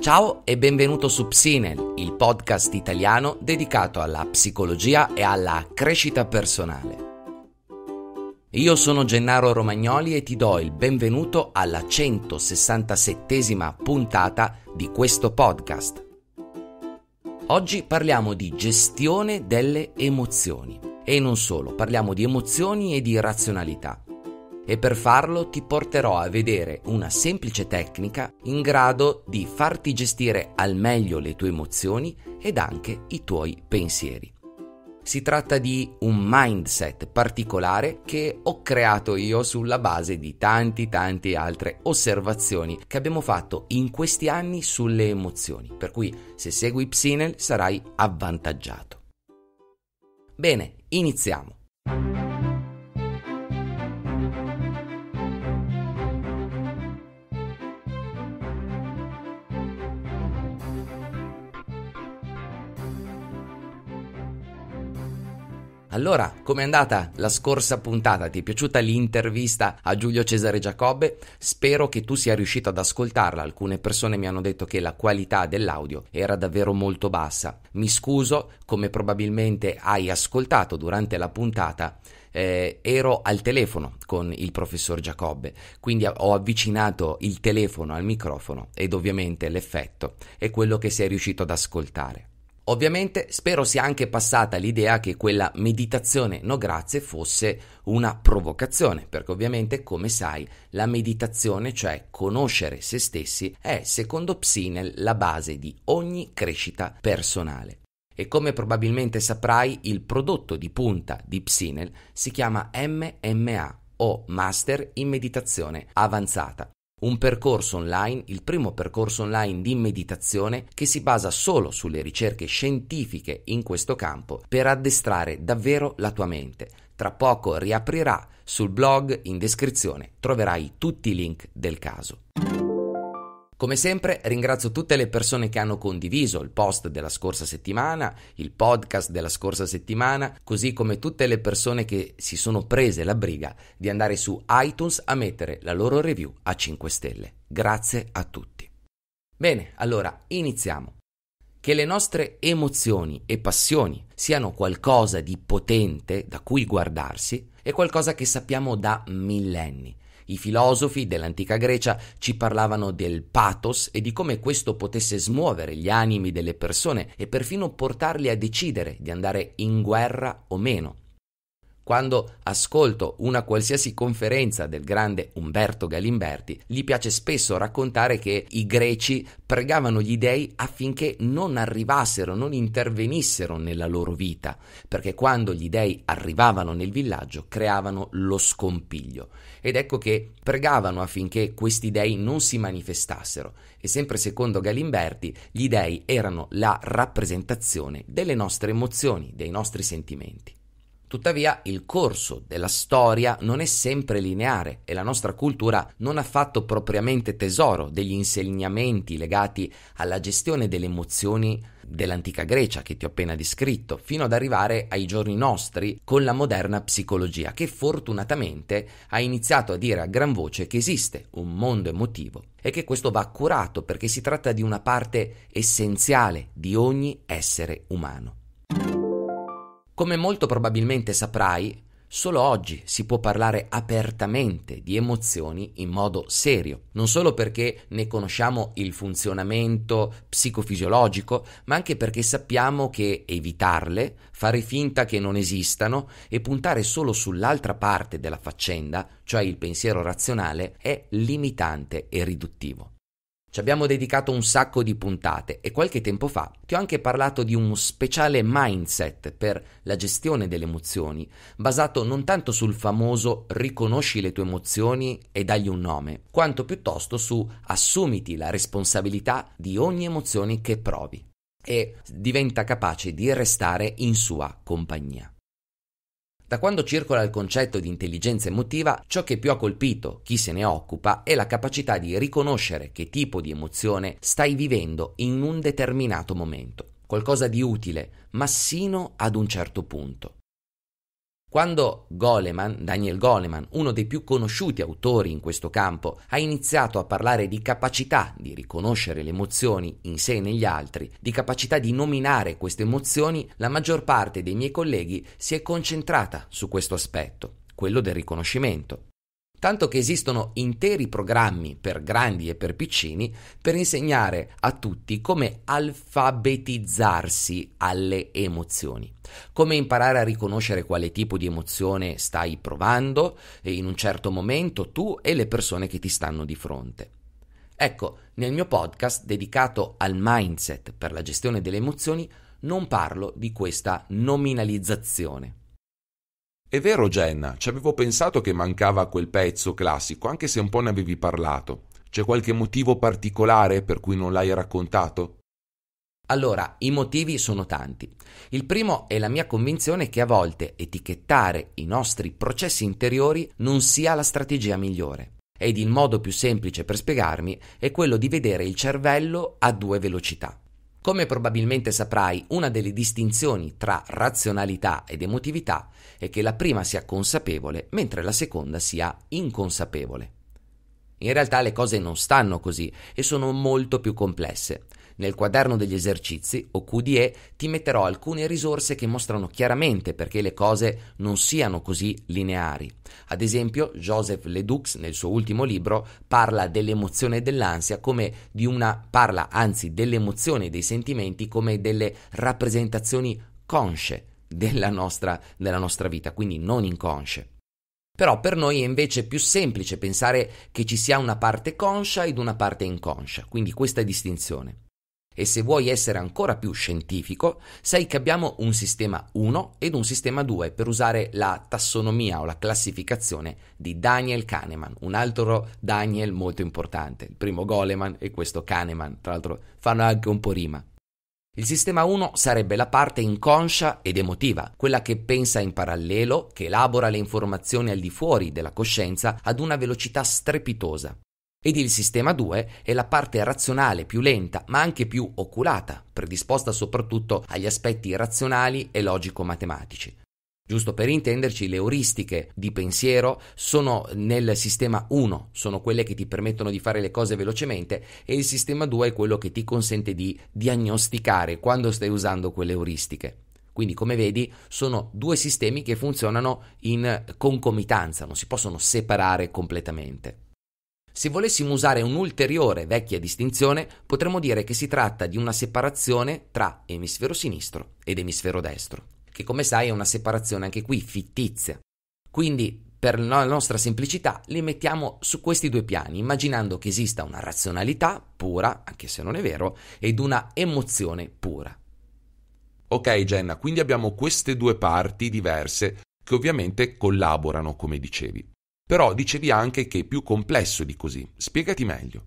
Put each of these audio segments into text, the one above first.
Ciao e benvenuto su Psinel, il podcast italiano dedicato alla psicologia e alla crescita personale. Io sono Gennaro Romagnoli e ti do il benvenuto alla 167 puntata di questo podcast. Oggi parliamo di gestione delle emozioni e non solo, parliamo di emozioni e di razionalità e per farlo ti porterò a vedere una semplice tecnica in grado di farti gestire al meglio le tue emozioni ed anche i tuoi pensieri. Si tratta di un mindset particolare che ho creato io sulla base di tanti tanti altre osservazioni che abbiamo fatto in questi anni sulle emozioni, per cui se segui Psinel sarai avvantaggiato. Bene, iniziamo. Allora, com'è andata la scorsa puntata? Ti è piaciuta l'intervista a Giulio Cesare Giacobbe? Spero che tu sia riuscito ad ascoltarla. Alcune persone mi hanno detto che la qualità dell'audio era davvero molto bassa. Mi scuso, come probabilmente hai ascoltato durante la puntata, eh, ero al telefono con il professor Giacobbe, quindi ho avvicinato il telefono al microfono ed ovviamente l'effetto è quello che sei riuscito ad ascoltare. Ovviamente spero sia anche passata l'idea che quella meditazione no grazie fosse una provocazione, perché ovviamente, come sai, la meditazione, cioè conoscere se stessi, è secondo Psinel la base di ogni crescita personale. E come probabilmente saprai, il prodotto di punta di Psinel si chiama MMA o Master in Meditazione Avanzata un percorso online, il primo percorso online di meditazione che si basa solo sulle ricerche scientifiche in questo campo per addestrare davvero la tua mente. Tra poco riaprirà sul blog, in descrizione troverai tutti i link del caso. Come sempre ringrazio tutte le persone che hanno condiviso il post della scorsa settimana, il podcast della scorsa settimana, così come tutte le persone che si sono prese la briga di andare su iTunes a mettere la loro review a 5 stelle. Grazie a tutti. Bene, allora iniziamo. Che le nostre emozioni e passioni siano qualcosa di potente da cui guardarsi è qualcosa che sappiamo da millenni. I filosofi dell'antica Grecia ci parlavano del pathos e di come questo potesse smuovere gli animi delle persone e perfino portarli a decidere di andare in guerra o meno. Quando ascolto una qualsiasi conferenza del grande Umberto Galimberti, gli piace spesso raccontare che i greci pregavano gli dei affinché non arrivassero, non intervenissero nella loro vita, perché quando gli dei arrivavano nel villaggio creavano lo scompiglio ed ecco che pregavano affinché questi dei non si manifestassero e sempre secondo Galimberti gli dei erano la rappresentazione delle nostre emozioni, dei nostri sentimenti. Tuttavia il corso della storia non è sempre lineare e la nostra cultura non ha fatto propriamente tesoro degli insegnamenti legati alla gestione delle emozioni dell'antica Grecia che ti ho appena descritto, fino ad arrivare ai giorni nostri con la moderna psicologia, che fortunatamente ha iniziato a dire a gran voce che esiste un mondo emotivo e che questo va curato perché si tratta di una parte essenziale di ogni essere umano. Come molto probabilmente saprai, Solo oggi si può parlare apertamente di emozioni in modo serio, non solo perché ne conosciamo il funzionamento psicofisiologico, ma anche perché sappiamo che evitarle, fare finta che non esistano e puntare solo sull'altra parte della faccenda, cioè il pensiero razionale, è limitante e riduttivo. Ci abbiamo dedicato un sacco di puntate e qualche tempo fa ti ho anche parlato di uno speciale mindset per la gestione delle emozioni, basato non tanto sul famoso riconosci le tue emozioni e dagli un nome, quanto piuttosto su assumiti la responsabilità di ogni emozione che provi e diventa capace di restare in sua compagnia. Da quando circola il concetto di intelligenza emotiva, ciò che più ha colpito chi se ne occupa è la capacità di riconoscere che tipo di emozione stai vivendo in un determinato momento. Qualcosa di utile, ma sino ad un certo punto. Quando Goleman, Daniel Goleman, uno dei più conosciuti autori in questo campo, ha iniziato a parlare di capacità di riconoscere le emozioni in sé e negli altri, di capacità di nominare queste emozioni, la maggior parte dei miei colleghi si è concentrata su questo aspetto, quello del riconoscimento. Tanto che esistono interi programmi per grandi e per piccini per insegnare a tutti come alfabetizzarsi alle emozioni, come imparare a riconoscere quale tipo di emozione stai provando in un certo momento tu e le persone che ti stanno di fronte. Ecco, nel mio podcast dedicato al mindset per la gestione delle emozioni non parlo di questa nominalizzazione è vero, Jenna, ci avevo pensato che mancava quel pezzo classico, anche se un po' ne avevi parlato. C'è qualche motivo particolare per cui non l'hai raccontato? Allora, i motivi sono tanti. Il primo è la mia convinzione che a volte etichettare i nostri processi interiori non sia la strategia migliore. Ed il modo più semplice per spiegarmi è quello di vedere il cervello a due velocità. Come probabilmente saprai, una delle distinzioni tra razionalità ed emotività è che la prima sia consapevole mentre la seconda sia inconsapevole. In realtà le cose non stanno così e sono molto più complesse. Nel quaderno degli esercizi o QDE ti metterò alcune risorse che mostrano chiaramente perché le cose non siano così lineari. Ad esempio, Joseph Ledoux nel suo ultimo libro parla dell'emozione dell'ansia come di una parla anzi dell'emozione e dei sentimenti come delle rappresentazioni consce della nostra, della nostra vita, quindi non inconsce. Però per noi è invece più semplice pensare che ci sia una parte conscia ed una parte inconscia, quindi questa distinzione. E se vuoi essere ancora più scientifico, sai che abbiamo un sistema 1 ed un sistema 2 per usare la tassonomia o la classificazione di Daniel Kahneman, un altro Daniel molto importante, il primo Goleman e questo Kahneman, tra l'altro fanno anche un po' rima. Il sistema 1 sarebbe la parte inconscia ed emotiva, quella che pensa in parallelo, che elabora le informazioni al di fuori della coscienza ad una velocità strepitosa. Ed il sistema 2 è la parte razionale più lenta, ma anche più oculata, predisposta soprattutto agli aspetti razionali e logico-matematici. Giusto per intenderci, le euristiche di pensiero sono nel sistema 1, sono quelle che ti permettono di fare le cose velocemente e il sistema 2 è quello che ti consente di diagnosticare quando stai usando quelle euristiche. Quindi, come vedi, sono due sistemi che funzionano in concomitanza, non si possono separare completamente. Se volessimo usare un'ulteriore vecchia distinzione, potremmo dire che si tratta di una separazione tra emisfero sinistro ed emisfero destro, che come sai è una separazione anche qui fittizia. Quindi, per la nostra semplicità, li mettiamo su questi due piani, immaginando che esista una razionalità pura, anche se non è vero, ed una emozione pura. Ok Jenna, quindi abbiamo queste due parti diverse che ovviamente collaborano, come dicevi. Però dicevi anche che è più complesso di così. Spiegati meglio.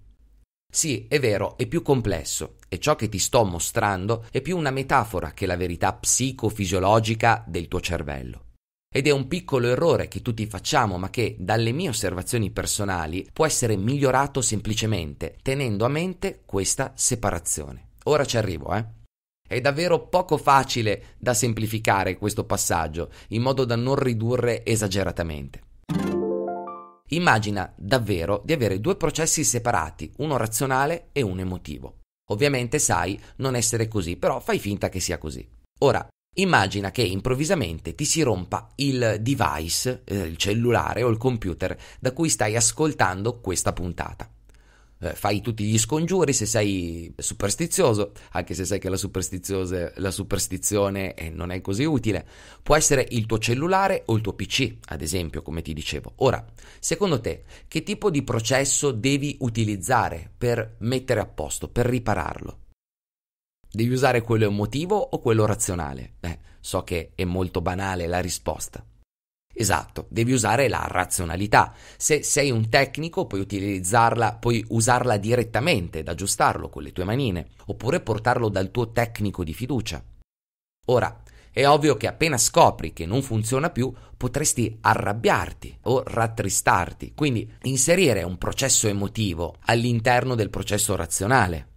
Sì, è vero, è più complesso e ciò che ti sto mostrando è più una metafora che la verità psicofisiologica del tuo cervello. Ed è un piccolo errore che tutti facciamo, ma che dalle mie osservazioni personali può essere migliorato semplicemente tenendo a mente questa separazione. Ora ci arrivo, eh. È davvero poco facile da semplificare questo passaggio, in modo da non ridurre esageratamente. Immagina davvero di avere due processi separati, uno razionale e uno emotivo. Ovviamente sai non essere così, però fai finta che sia così. Ora, immagina che improvvisamente ti si rompa il device, eh, il cellulare o il computer da cui stai ascoltando questa puntata eh, fai tutti gli scongiuri, se sei superstizioso, anche se sai che la, la superstizione eh, non è così utile, può essere il tuo cellulare o il tuo PC, ad esempio, come ti dicevo. Ora, secondo te, che tipo di processo devi utilizzare per mettere a posto, per ripararlo? Devi usare quello emotivo o quello razionale? Beh, so che è molto banale la risposta. Esatto, devi usare la razionalità. Se sei un tecnico, puoi utilizzarla, puoi usarla direttamente ed aggiustarlo con le tue manine, oppure portarlo dal tuo tecnico di fiducia. Ora, è ovvio che appena scopri che non funziona più, potresti arrabbiarti o rattristarti, quindi inserire un processo emotivo all'interno del processo razionale.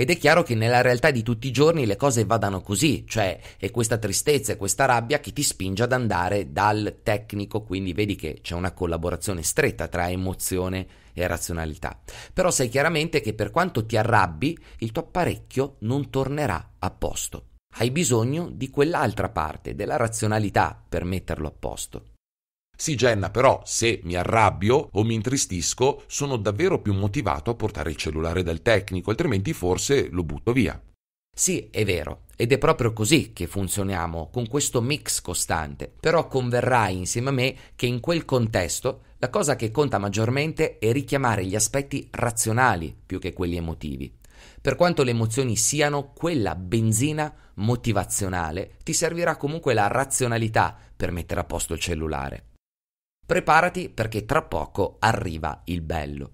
Ed è chiaro che nella realtà di tutti i giorni le cose vadano così, cioè è questa tristezza e questa rabbia che ti spinge ad andare dal tecnico, quindi vedi che c'è una collaborazione stretta tra emozione e razionalità. Però sai chiaramente che per quanto ti arrabbi, il tuo apparecchio non tornerà a posto. Hai bisogno di quell'altra parte, della razionalità, per metterlo a posto. Sì, Jenna, però se mi arrabbio o mi intristisco, sono davvero più motivato a portare il cellulare dal tecnico, altrimenti forse lo butto via. Sì, è vero, ed è proprio così che funzioniamo, con questo mix costante. Però converrai insieme a me che in quel contesto la cosa che conta maggiormente è richiamare gli aspetti razionali più che quelli emotivi. Per quanto le emozioni siano quella benzina motivazionale, ti servirà comunque la razionalità per mettere a posto il cellulare. Preparati perché tra poco arriva il bello.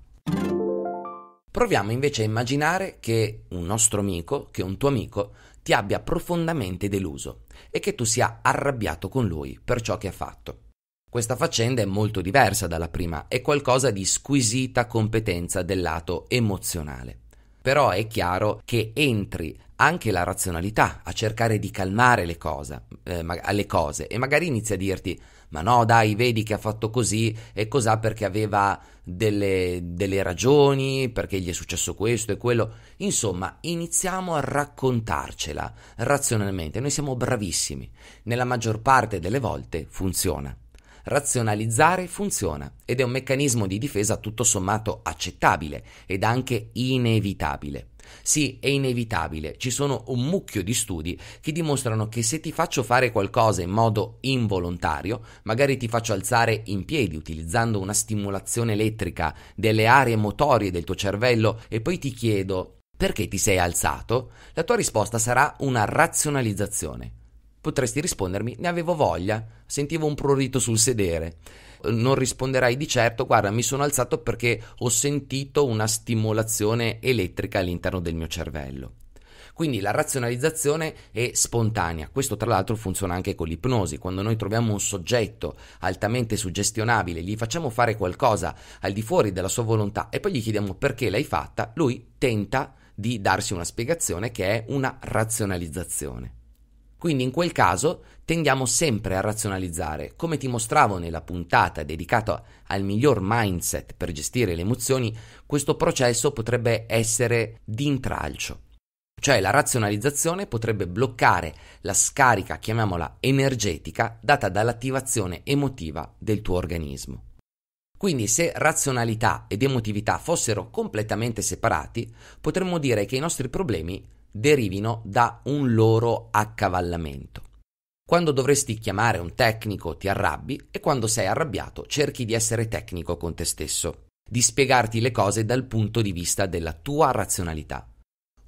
Proviamo invece a immaginare che un nostro amico, che un tuo amico, ti abbia profondamente deluso e che tu sia arrabbiato con lui per ciò che ha fatto. Questa faccenda è molto diversa dalla prima, è qualcosa di squisita competenza del lato emozionale. Però è chiaro che entri anche la razionalità a cercare di calmare le, cosa, eh, le cose e magari inizia a dirti ma no dai vedi che ha fatto così e cos'ha perché aveva delle, delle ragioni, perché gli è successo questo e quello, insomma iniziamo a raccontarcela razionalmente, noi siamo bravissimi, nella maggior parte delle volte funziona. Razionalizzare funziona ed è un meccanismo di difesa tutto sommato accettabile ed anche inevitabile. Sì, è inevitabile, ci sono un mucchio di studi che dimostrano che se ti faccio fare qualcosa in modo involontario, magari ti faccio alzare in piedi utilizzando una stimolazione elettrica delle aree motorie del tuo cervello e poi ti chiedo perché ti sei alzato, la tua risposta sarà una razionalizzazione. Potresti rispondermi, ne avevo voglia, sentivo un prurito sul sedere. Eh, non risponderai di certo, guarda, mi sono alzato perché ho sentito una stimolazione elettrica all'interno del mio cervello. Quindi la razionalizzazione è spontanea. Questo tra l'altro funziona anche con l'ipnosi. Quando noi troviamo un soggetto altamente suggestionabile, gli facciamo fare qualcosa al di fuori della sua volontà e poi gli chiediamo perché l'hai fatta, lui tenta di darsi una spiegazione che è una razionalizzazione. Quindi in quel caso tendiamo sempre a razionalizzare, come ti mostravo nella puntata dedicata al miglior mindset per gestire le emozioni, questo processo potrebbe essere di intralcio. Cioè la razionalizzazione potrebbe bloccare la scarica, chiamiamola energetica, data dall'attivazione emotiva del tuo organismo. Quindi se razionalità ed emotività fossero completamente separati, potremmo dire che i nostri problemi derivino da un loro accavallamento. Quando dovresti chiamare un tecnico ti arrabbi e quando sei arrabbiato cerchi di essere tecnico con te stesso, di spiegarti le cose dal punto di vista della tua razionalità.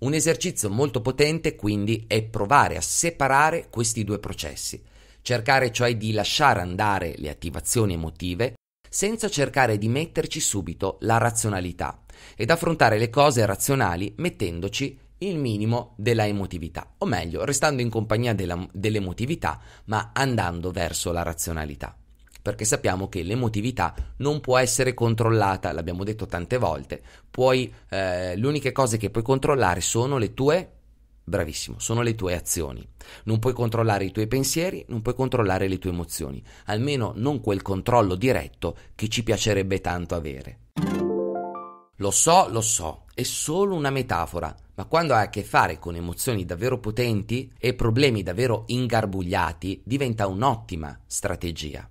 Un esercizio molto potente quindi è provare a separare questi due processi, cercare cioè di lasciare andare le attivazioni emotive senza cercare di metterci subito la razionalità ed affrontare le cose razionali mettendoci il minimo della emotività, o meglio, restando in compagnia della, dell'emotività, ma andando verso la razionalità. Perché sappiamo che l'emotività non può essere controllata, l'abbiamo detto tante volte. Puoi, eh, le uniche cose che puoi controllare sono le tue Bravissimo, sono le tue azioni. Non puoi controllare i tuoi pensieri, non puoi controllare le tue emozioni, almeno non quel controllo diretto che ci piacerebbe tanto avere. Lo so, lo so, è solo una metafora, ma quando hai a che fare con emozioni davvero potenti e problemi davvero ingarbugliati, diventa un'ottima strategia.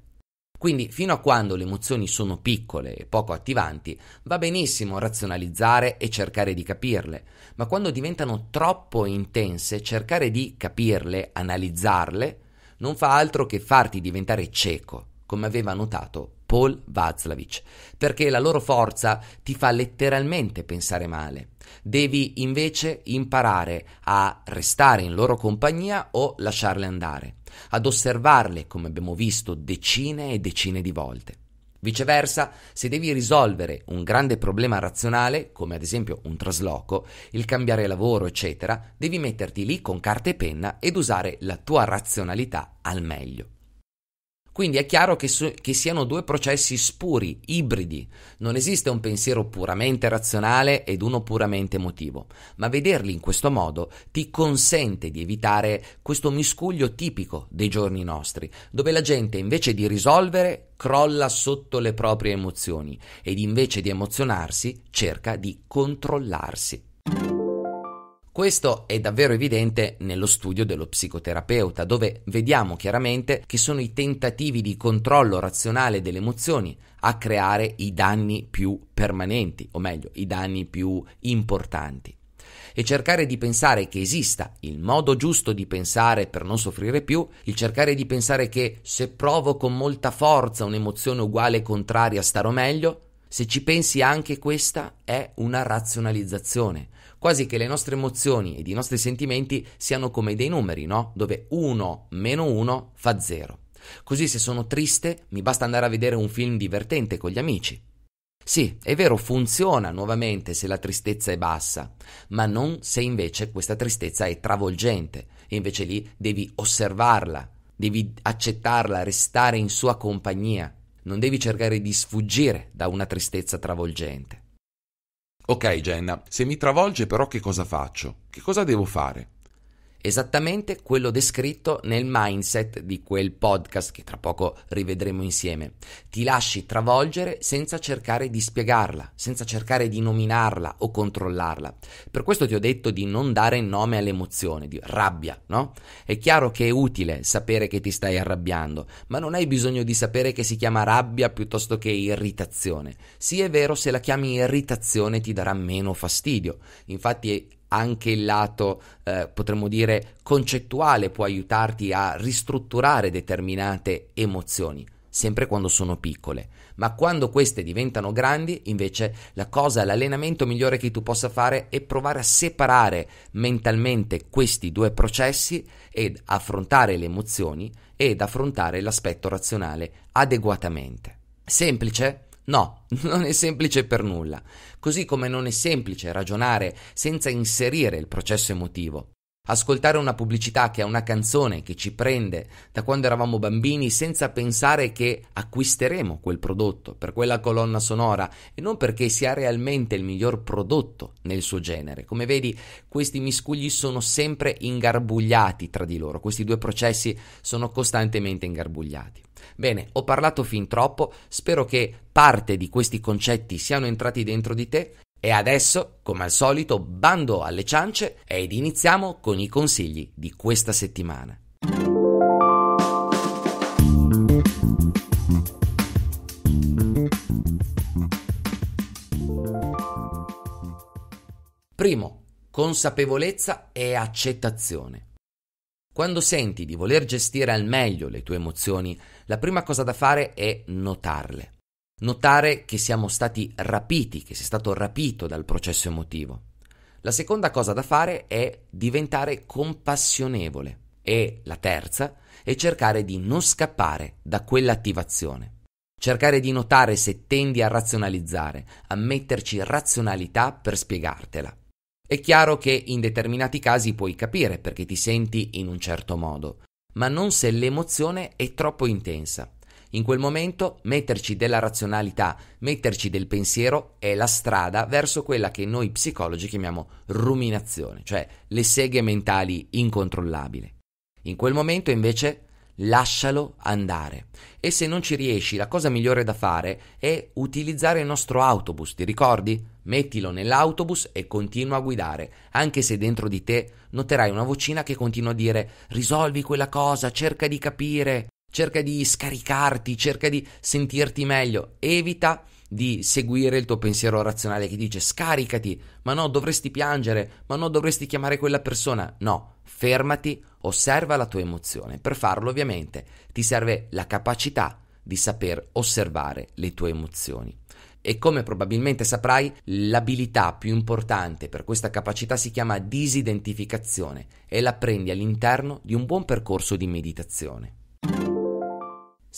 Quindi, fino a quando le emozioni sono piccole e poco attivanti, va benissimo razionalizzare e cercare di capirle, ma quando diventano troppo intense, cercare di capirle, analizzarle, non fa altro che farti diventare cieco, come aveva notato Paul Václavic, perché la loro forza ti fa letteralmente pensare male. Devi invece imparare a restare in loro compagnia o lasciarle andare, ad osservarle, come abbiamo visto decine e decine di volte. Viceversa, se devi risolvere un grande problema razionale, come ad esempio un trasloco, il cambiare lavoro, eccetera, devi metterti lì con carta e penna ed usare la tua razionalità al meglio. Quindi è chiaro che, su- che siano due processi spuri, ibridi. Non esiste un pensiero puramente razionale ed uno puramente emotivo, ma vederli in questo modo ti consente di evitare questo miscuglio tipico dei giorni nostri, dove la gente invece di risolvere crolla sotto le proprie emozioni ed invece di emozionarsi cerca di controllarsi. Questo è davvero evidente nello studio dello psicoterapeuta, dove vediamo chiaramente che sono i tentativi di controllo razionale delle emozioni a creare i danni più permanenti, o meglio, i danni più importanti. E cercare di pensare che esista il modo giusto di pensare per non soffrire più, il cercare di pensare che se provo con molta forza un'emozione uguale e contraria starò meglio, se ci pensi anche questa è una razionalizzazione, quasi che le nostre emozioni ed i nostri sentimenti siano come dei numeri, no? Dove 1 meno 1 fa 0. Così se sono triste mi basta andare a vedere un film divertente con gli amici. Sì, è vero, funziona nuovamente se la tristezza è bassa, ma non se invece questa tristezza è travolgente e invece lì devi osservarla, devi accettarla, restare in sua compagnia, non devi cercare di sfuggire da una tristezza travolgente. Ok Jenna, se mi travolge però che cosa faccio? Che cosa devo fare? esattamente quello descritto nel mindset di quel podcast che tra poco rivedremo insieme. Ti lasci travolgere senza cercare di spiegarla, senza cercare di nominarla o controllarla. Per questo ti ho detto di non dare nome all'emozione, di rabbia, no? È chiaro che è utile sapere che ti stai arrabbiando, ma non hai bisogno di sapere che si chiama rabbia piuttosto che irritazione. Sì, è vero, se la chiami irritazione ti darà meno fastidio. Infatti anche il lato, eh, potremmo dire, concettuale può aiutarti a ristrutturare determinate emozioni, sempre quando sono piccole. Ma quando queste diventano grandi, invece, la cosa, l'allenamento migliore che tu possa fare è provare a separare mentalmente questi due processi ed affrontare le emozioni ed affrontare l'aspetto razionale adeguatamente. Semplice? No, non è semplice per nulla, così come non è semplice ragionare senza inserire il processo emotivo ascoltare una pubblicità che è una canzone che ci prende da quando eravamo bambini senza pensare che acquisteremo quel prodotto per quella colonna sonora e non perché sia realmente il miglior prodotto nel suo genere. Come vedi, questi miscugli sono sempre ingarbugliati tra di loro, questi due processi sono costantemente ingarbugliati. Bene, ho parlato fin troppo, spero che parte di questi concetti siano entrati dentro di te e adesso, come al solito, bando alle ciance ed iniziamo con i consigli di questa settimana. Primo, consapevolezza e accettazione. Quando senti di voler gestire al meglio le tue emozioni, la prima cosa da fare è notarle. Notare che siamo stati rapiti, che sei stato rapito dal processo emotivo. La seconda cosa da fare è diventare compassionevole e la terza è cercare di non scappare da quell'attivazione. Cercare di notare se tendi a razionalizzare, a metterci razionalità per spiegartela. È chiaro che in determinati casi puoi capire perché ti senti in un certo modo, ma non se l'emozione è troppo intensa in quel momento metterci della razionalità, metterci del pensiero è la strada verso quella che noi psicologi chiamiamo ruminazione, cioè le seghe mentali incontrollabili. In quel momento invece lascialo andare. E se non ci riesci, la cosa migliore da fare è utilizzare il nostro autobus, ti ricordi? Mettilo nell'autobus e continua a guidare, anche se dentro di te noterai una vocina che continua a dire risolvi quella cosa, cerca di capire cerca di scaricarti, cerca di sentirti meglio, evita di seguire il tuo pensiero razionale che dice scaricati, ma no, dovresti piangere, ma no, dovresti chiamare quella persona. No, fermati, osserva la tua emozione. Per farlo, ovviamente, ti serve la capacità di saper osservare le tue emozioni. E come probabilmente saprai, l'abilità più importante per questa capacità si chiama disidentificazione e la prendi all'interno di un buon percorso di meditazione.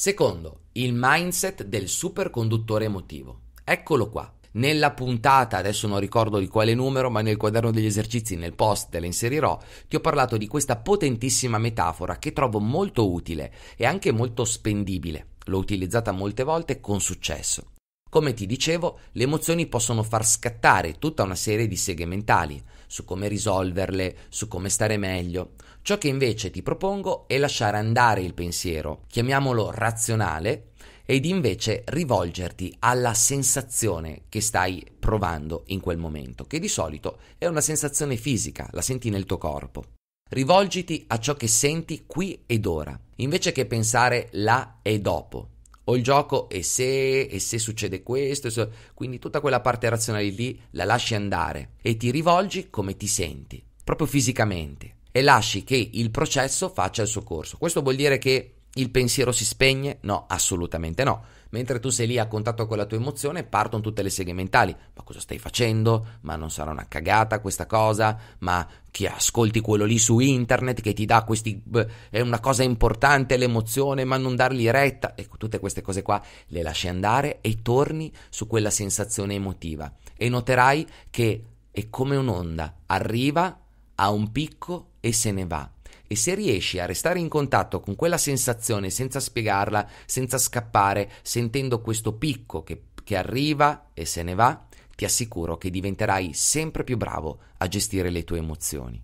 Secondo, il mindset del superconduttore emotivo. Eccolo qua. Nella puntata, adesso non ricordo di quale numero, ma nel quaderno degli esercizi, nel post te la inserirò, ti ho parlato di questa potentissima metafora che trovo molto utile e anche molto spendibile. L'ho utilizzata molte volte con successo. Come ti dicevo, le emozioni possono far scattare tutta una serie di seghe mentali, su come risolverle, su come stare meglio. Ciò che invece ti propongo è lasciare andare il pensiero, chiamiamolo razionale, ed invece rivolgerti alla sensazione che stai provando in quel momento, che di solito è una sensazione fisica, la senti nel tuo corpo. Rivolgiti a ciò che senti qui ed ora, invece che pensare là e dopo ho il gioco e se, e se succede questo, se... quindi tutta quella parte razionale lì la lasci andare e ti rivolgi come ti senti, proprio fisicamente, e lasci che il processo faccia il suo corso. Questo vuol dire che il pensiero si spegne? No, assolutamente no Mentre tu sei lì a contatto con la tua emozione, partono tutte le seghe mentali. Ma cosa stai facendo? Ma non sarà una cagata questa cosa? Ma che ascolti quello lì su internet che ti dà questi... è una cosa importante l'emozione, ma non dargli retta. Ecco, tutte queste cose qua le lasci andare e torni su quella sensazione emotiva. E noterai che è come un'onda, arriva a un picco e se ne va e se riesci a restare in contatto con quella sensazione senza spiegarla, senza scappare, sentendo questo picco che, che arriva e se ne va, ti assicuro che diventerai sempre più bravo a gestire le tue emozioni.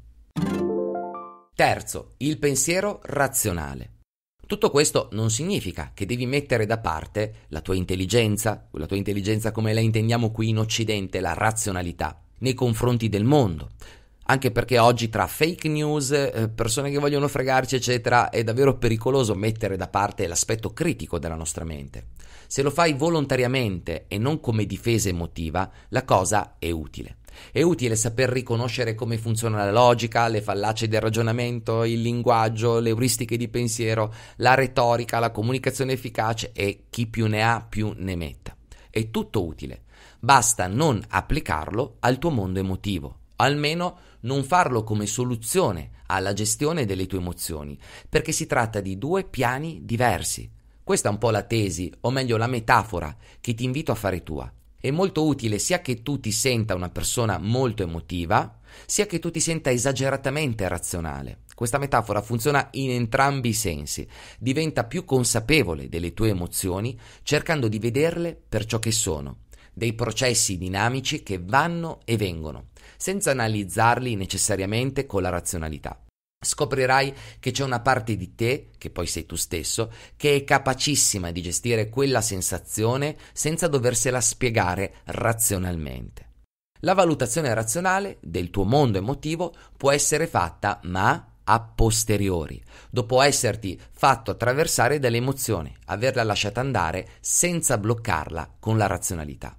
Terzo, il pensiero razionale. Tutto questo non significa che devi mettere da parte la tua intelligenza, la tua intelligenza come la intendiamo qui in Occidente, la razionalità, nei confronti del mondo anche perché oggi tra fake news, eh, persone che vogliono fregarci, eccetera, è davvero pericoloso mettere da parte l'aspetto critico della nostra mente. Se lo fai volontariamente e non come difesa emotiva, la cosa è utile. È utile saper riconoscere come funziona la logica, le fallacie del ragionamento, il linguaggio, le euristiche di pensiero, la retorica, la comunicazione efficace e chi più ne ha più ne metta. È tutto utile. Basta non applicarlo al tuo mondo emotivo, almeno non farlo come soluzione alla gestione delle tue emozioni, perché si tratta di due piani diversi. Questa è un po' la tesi, o meglio la metafora, che ti invito a fare tua. È molto utile sia che tu ti senta una persona molto emotiva, sia che tu ti senta esageratamente razionale. Questa metafora funziona in entrambi i sensi. Diventa più consapevole delle tue emozioni cercando di vederle per ciò che sono, dei processi dinamici che vanno e vengono senza analizzarli necessariamente con la razionalità. Scoprirai che c'è una parte di te, che poi sei tu stesso, che è capacissima di gestire quella sensazione senza doversela spiegare razionalmente. La valutazione razionale del tuo mondo emotivo può essere fatta, ma a posteriori, dopo esserti fatto attraversare dalle emozioni, averla lasciata andare senza bloccarla con la razionalità.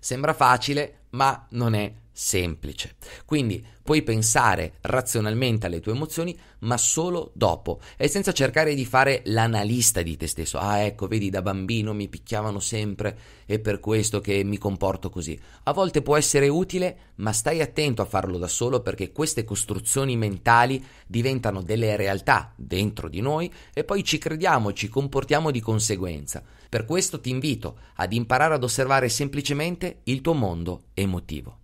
Sembra facile, ma non è semplice. Quindi puoi pensare razionalmente alle tue emozioni, ma solo dopo e senza cercare di fare l'analista di te stesso. Ah, ecco, vedi, da bambino mi picchiavano sempre e per questo che mi comporto così. A volte può essere utile, ma stai attento a farlo da solo perché queste costruzioni mentali diventano delle realtà dentro di noi e poi ci crediamo e ci comportiamo di conseguenza. Per questo ti invito ad imparare ad osservare semplicemente il tuo mondo emotivo.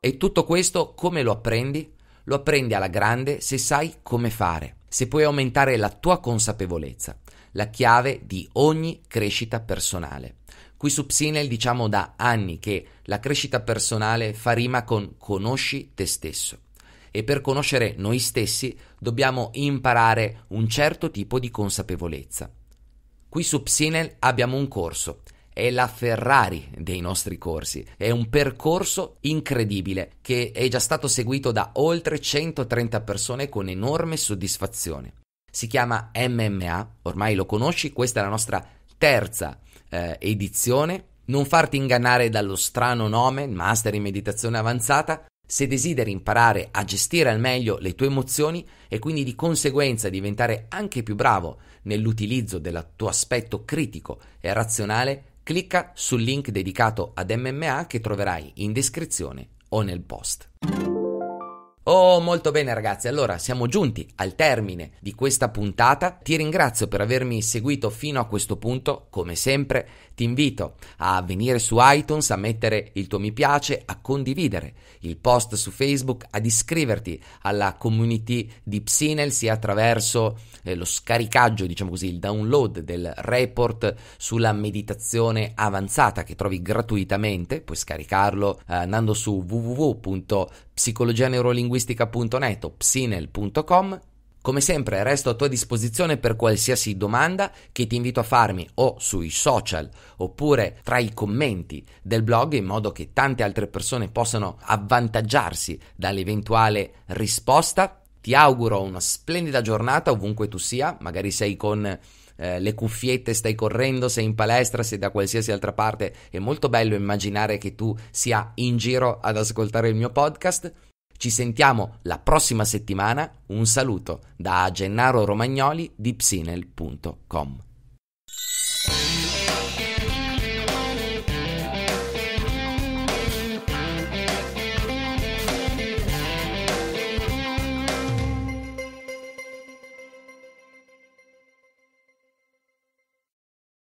E tutto questo come lo apprendi? Lo apprendi alla grande se sai come fare, se puoi aumentare la tua consapevolezza, la chiave di ogni crescita personale. Qui su Psinel diciamo da anni che la crescita personale fa rima con conosci te stesso e per conoscere noi stessi dobbiamo imparare un certo tipo di consapevolezza. Qui su Psinel abbiamo un corso è la Ferrari dei nostri corsi. È un percorso incredibile che è già stato seguito da oltre 130 persone con enorme soddisfazione. Si chiama MMA, ormai lo conosci, questa è la nostra terza eh, edizione. Non farti ingannare dallo strano nome, Master in Meditazione Avanzata, se desideri imparare a gestire al meglio le tue emozioni e quindi di conseguenza diventare anche più bravo nell'utilizzo del tuo aspetto critico e razionale, Clicca sul link dedicato ad MMA che troverai in descrizione o nel post. Oh, molto bene ragazzi, allora siamo giunti al termine di questa puntata. Ti ringrazio per avermi seguito fino a questo punto. Come sempre, ti invito a venire su iTunes, a mettere il tuo mi piace, a condividere il post su Facebook, ad iscriverti alla community di Psinel sia attraverso eh, lo scaricaggio, diciamo così, il download del report sulla meditazione avanzata che trovi gratuitamente. Puoi scaricarlo eh, andando su www.psinel.com psicologianeurolinguistica.net o psinel.com. Come sempre resto a tua disposizione per qualsiasi domanda che ti invito a farmi o sui social oppure tra i commenti del blog in modo che tante altre persone possano avvantaggiarsi dall'eventuale risposta. Ti auguro una splendida giornata ovunque tu sia, magari sei con eh, le cuffiette, stai correndo, sei in palestra, sei da qualsiasi altra parte. È molto bello immaginare che tu sia in giro ad ascoltare il mio podcast. Ci sentiamo la prossima settimana. Un saluto da Gennaro Romagnoli di psinel.com.